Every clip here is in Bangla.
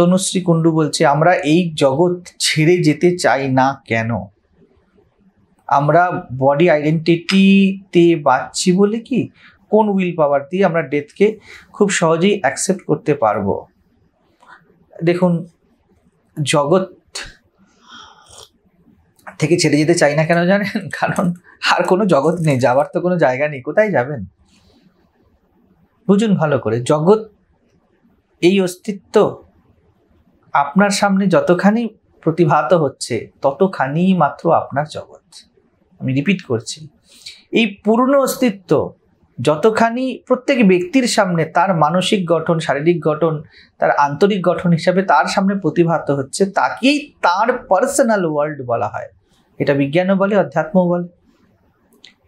তনুশ্রী কুণ্ডু বলছে আমরা এই জগৎ ছেড়ে যেতে চাই না কেন আমরা বডি আইডেন্টিটিতে বাঁচছি বলে কি কোন উইল পাওয়ার দিয়ে আমরা ডেথকে খুব সহজেই অ্যাকসেপ্ট করতে পারবো দেখুন জগৎ থেকে ছেড়ে যেতে চাই না কেন জানেন কারণ আর কোনো জগৎ নেই যাওয়ার তো কোনো জায়গা নেই কোথায় যাবেন বুঝুন ভালো করে জগৎ এই অস্তিত্ব আপনার সামনে যতখানি প্রতিভাত হচ্ছে ততখানি মাত্র আপনার জগৎ আমি রিপিট করছি এই পূর্ণ অস্তিত্ব যতখানি প্রত্যেক ব্যক্তির সামনে তার মানসিক গঠন শারীরিক গঠন তার আন্তরিক গঠন হিসাবে তার সামনে প্রতিভাত হচ্ছে তাকেই তার পার্সোনাল ওয়ার্ল্ড বলা হয় এটা বিজ্ঞানও বলে অধ্যাত্ম বলে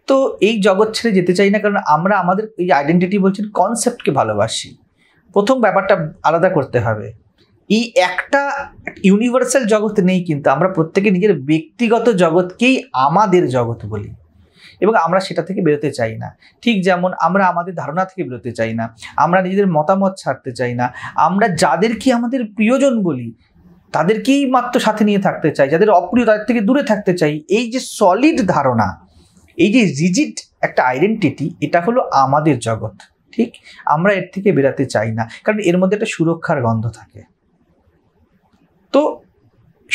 তো এই জগৎ ছেড়ে যেতে চাই না কারণ আমরা আমাদের এই আইডেন্টিটি বলছেন কনসেপ্টকে ভালোবাসি প্রথম ব্যাপারটা আলাদা করতে হবে এই একটা ইউনিভার্সাল জগৎ নেই কিন্তু আমরা প্রত্যেকে নিজের ব্যক্তিগত জগৎকেই আমাদের জগৎ বলি এবং আমরা সেটা থেকে বেরোতে চাই না ঠিক যেমন আমরা আমাদের ধারণা থেকে বেরোতে চাই না আমরা নিজেদের মতামত ছাড়তে চাই না আমরা যাদেরকে আমাদের প্রিয়জন বলি তাদেরকেই মাত্র সাথে নিয়ে থাকতে চাই যাদের অপ্রিয় তাদের থেকে দূরে থাকতে চাই এই যে সলিড ধারণা এই যে রিজিট একটা আইডেন্টিটি এটা হলো আমাদের জগৎ ঠিক আমরা এর থেকে বেরাতে চাই না কারণ এর মধ্যে একটা সুরক্ষার গন্ধ থাকে তো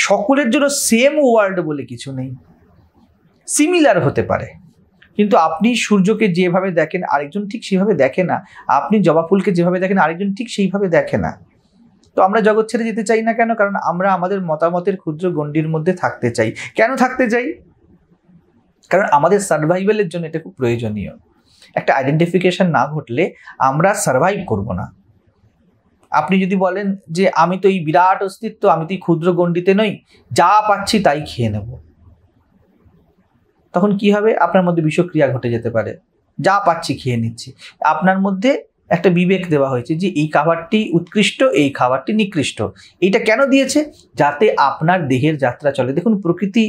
সকলের জন্য সেম ওয়ার্ল্ড বলে কিছু নেই সিমিলার হতে পারে কিন্তু আপনি সূর্যকে যেভাবে দেখেন আরেকজন ঠিক সেইভাবে দেখে না আপনি জবা ফুলকে যেভাবে দেখেন আরেকজন ঠিক সেইভাবে দেখে না তো আমরা জগৎ ছেড়ে যেতে চাই না কেন কারণ আমরা আমাদের মতামতের ক্ষুদ্র গণ্ডির মধ্যে থাকতে চাই কেন থাকতে চাই কারণ আমাদের সার্ভাইভালের জন্য এটা খুব প্রয়োজনীয় একটা আইডেন্টিফিকেশান না ঘটলে আমরা সার্ভাইভ করব না আপনি যদি বলেন যে আমি তো এই বিরাট অস্তিত্ব আমি তো এই ক্ষুদ্র গণ্ডিতে নই যা পাচ্ছি তাই খেয়ে নেব তখন কি হবে আপনার মধ্যে বিষক্রিয়া ঘটে যেতে পারে যা পাচ্ছি খেয়ে নিচ্ছি আপনার মধ্যে একটা বিবেক দেওয়া হয়েছে যে এই খাবারটি উৎকৃষ্ট এই খাবারটি নিকৃষ্ট এইটা কেন দিয়েছে যাতে আপনার দেহের যাত্রা চলে দেখুন প্রকৃতি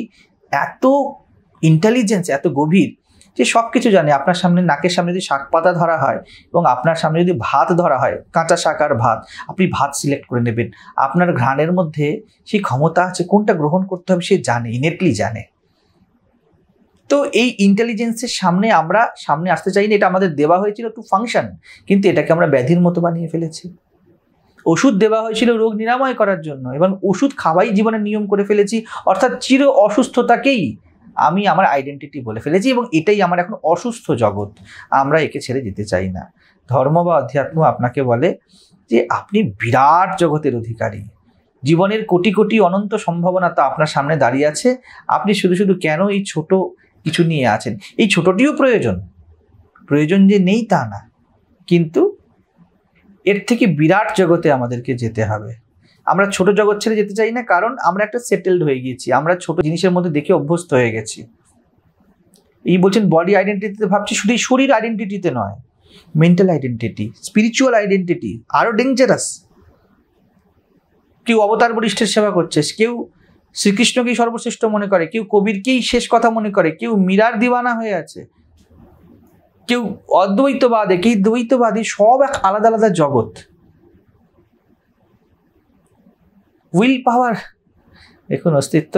এত ইন্টেলিজেন্স এত গভীর যে সব কিছু জানে আপনার সামনে নাকের সামনে যদি শাক পাতা ধরা হয় এবং আপনার সামনে যদি ভাত ধরা হয় কাঁচা শাক আর ভাত আপনি ভাত সিলেক্ট করে নেবেন আপনার ঘ্রাণের মধ্যে সেই ক্ষমতা আছে কোনটা গ্রহণ করতে হবে সে জানে ইনেটলি জানে তো এই ইন্টেলিজেন্সের সামনে আমরা সামনে আসতে চাই না এটা আমাদের দেওয়া হয়েছিল টু ফাংশন কিন্তু এটাকে আমরা ব্যাধির মতো বানিয়ে ফেলেছি ওষুধ দেওয়া হয়েছিল রোগ নিরাময় করার জন্য এবং ওষুধ খাওয়াই জীবনের নিয়ম করে ফেলেছি অর্থাৎ চির অসুস্থতাকেই আমি আমার আইডেন্টিটি বলে ফেলেছি এবং এটাই আমার এখন অসুস্থ জগৎ আমরা একে ছেড়ে যেতে চাই না ধর্ম বা অধ্যাত্ম আপনাকে বলে যে আপনি বিরাট জগতের অধিকারী জীবনের কোটি কোটি অনন্ত সম্ভাবনা তো আপনার সামনে দাঁড়িয়ে আছে আপনি শুধু শুধু কেন এই ছোট কিছু নিয়ে আছেন এই ছোটটিও প্রয়োজন প্রয়োজন যে নেই তা না কিন্তু এর থেকে বিরাট জগতে আমাদেরকে যেতে হবে আমরা ছোট জগৎ ছেড়ে যেতে চাই না কারণ আমরা একটা সেটেলড হয়ে গিয়েছি আমরা ছোট জিনিসের মধ্যে দেখে অভ্যস্ত হয়ে গেছি এই বলছেন বডি আইডেন্টিটিতে ভাবছি শুধু শরীর আইডেন্টিটিতে নয় মেন্টাল আইডেন্টিটি স্পিরিচুয়াল আইডেন্টিটি আরও ডেঞ্জারাস কেউ অবতার বরিষ্ঠের সেবা করছে কেউ শ্রীকৃষ্ণকেই সর্বশ্রেষ্ঠ মনে করে কেউ কবিরকেই শেষ কথা মনে করে কেউ মীরার দিওয়ানা হয়ে আছে কেউ অদ্বৈতবাদে কেউ দ্বৈতবাদী সব এক আলাদা আলাদা জগৎ উইল পাওয়ার দেখুন অস্তিত্ব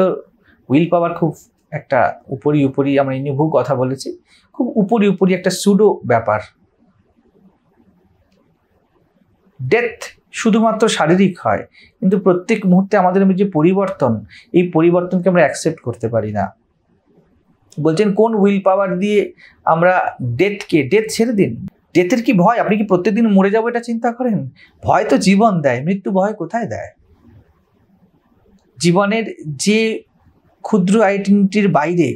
উইল পাওয়ার খুব একটা উপরি উপরি আমরা এমনি বহু কথা বলেছি খুব উপরি উপরি একটা সুডো ব্যাপার ডেথ শুধুমাত্র শারীরিক হয় কিন্তু প্রত্যেক মুহূর্তে আমাদের যে পরিবর্তন এই পরিবর্তনকে আমরা অ্যাকসেপ্ট করতে পারি না বলছেন কোন উইল পাওয়ার দিয়ে আমরা ডেথকে ডেথ ছেড়ে দিন ডেথের কি ভয় আপনি কি প্রত্যেকদিন মরে যাবো এটা চিন্তা করেন ভয় তো জীবন দেয় মৃত্যু ভয় কোথায় দেয় জীবনের যে ক্ষুদ্র আইডেন্টিটির বাইরে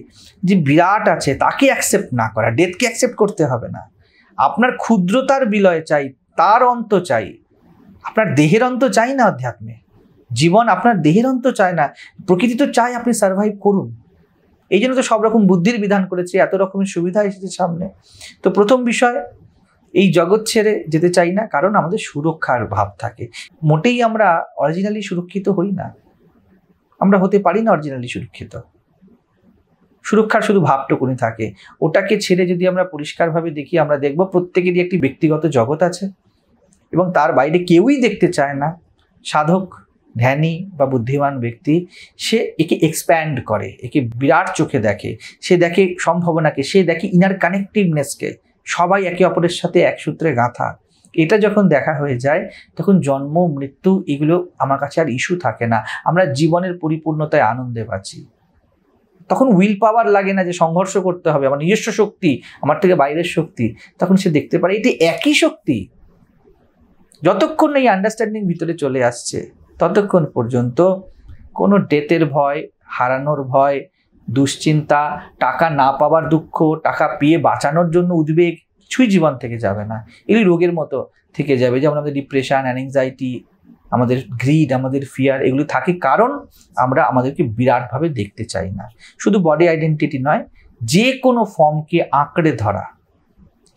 যে বিরাট আছে তাকে অ্যাকসেপ্ট না করা ডেথকে অ্যাকসেপ্ট করতে হবে না আপনার ক্ষুদ্রতার বিলয় চাই তার অন্ত চাই আপনার দেহের অন্ত চাই না অধ্যাত্মে জীবন আপনার দেহের অন্ত চায় না প্রকৃতি তো চায় আপনি সার্ভাইভ করুন এই জন্য তো সব রকম বুদ্ধির বিধান করেছে এত রকমের সুবিধা এসেছে সামনে তো প্রথম বিষয় এই জগৎ ছেড়ে যেতে চাই না কারণ আমাদের সুরক্ষার ভাব থাকে মোটেই আমরা অরিজিনালি সুরক্ষিত হই না আমরা হতে পারি না অরিজিনালি সুরক্ষিত সুরক্ষার শুধু ভাবটুকুনি থাকে ওটাকে ছেড়ে যদি আমরা পরিষ্কারভাবে দেখি আমরা দেখব প্রত্যেকেরই একটি ব্যক্তিগত জগৎ আছে এবং তার বাইরে কেউই দেখতে চায় না সাধক ধ্যানী বা বুদ্ধিমান ব্যক্তি সে একে এক্সপ্যান্ড করে একে বিরাট চোখে দেখে সে দেখে সম্ভাবনাকে সে দেখে ইনার কানেক্টিভনেসকে সবাই একে অপরের সাথে একসূত্রে গাঁথা এটা যখন দেখা হয়ে যায় তখন জন্ম মৃত্যু এগুলো আমার কাছে আর ইস্যু থাকে না আমরা জীবনের পরিপূর্ণতায় আনন্দে পাচ্ছি তখন উইল পাওয়ার লাগে না যে সংঘর্ষ করতে হবে আমার নিজস্ব শক্তি আমার থেকে বাইরের শক্তি তখন সে দেখতে পারে এটি একই শক্তি যতক্ষণ এই আন্ডারস্ট্যান্ডিং ভিতরে চলে আসছে ততক্ষণ পর্যন্ত কোনো ডেথের ভয় হারানোর ভয় দুশ্চিন্তা টাকা না পাওয়ার দুঃখ টাকা পেয়ে বাঁচানোর জন্য উদ্বেগ কিছুই জীবন থেকে যাবে না এই রোগের মতো থেকে যাবে যেমন আমাদের ডিপ্রেশন অ্যাংজাইটি আমাদের গ্রিড আমাদের ফিয়ার এগুলি থাকে কারণ আমরা আমাদেরকে বিরাটভাবে দেখতে চাই না শুধু বডি আইডেন্টিটি নয় যে কোনো ফর্মকে আঁকড়ে ধরা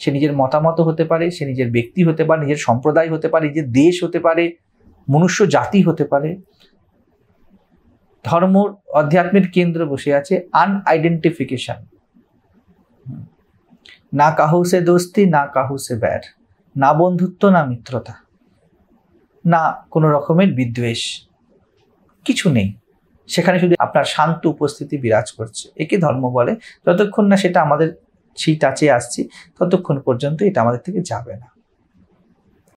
সে নিজের মতামত হতে পারে সে নিজের ব্যক্তি হতে পারে নিজের সম্প্রদায় হতে পারে নিজের দেশ হতে পারে মনুষ্য জাতি হতে পারে ধর্ম আধ্যাত্মিক কেন্দ্র বসে আছে আনআইডেন্টিফিকেশন না কাহু সে দোস্তি না কাহু সে ব্যার না বন্ধুত্ব না মিত্রতা না কোনো রকমের বিদ্বেষ কিছু নেই সেখানে শুধু আপনার শান্ত উপস্থিতি বিরাজ করছে একে ধর্ম বলে যতক্ষণ না সেটা আমাদের সেই টাচে আসছি ততক্ষণ পর্যন্ত এটা আমাদের থেকে যাবে না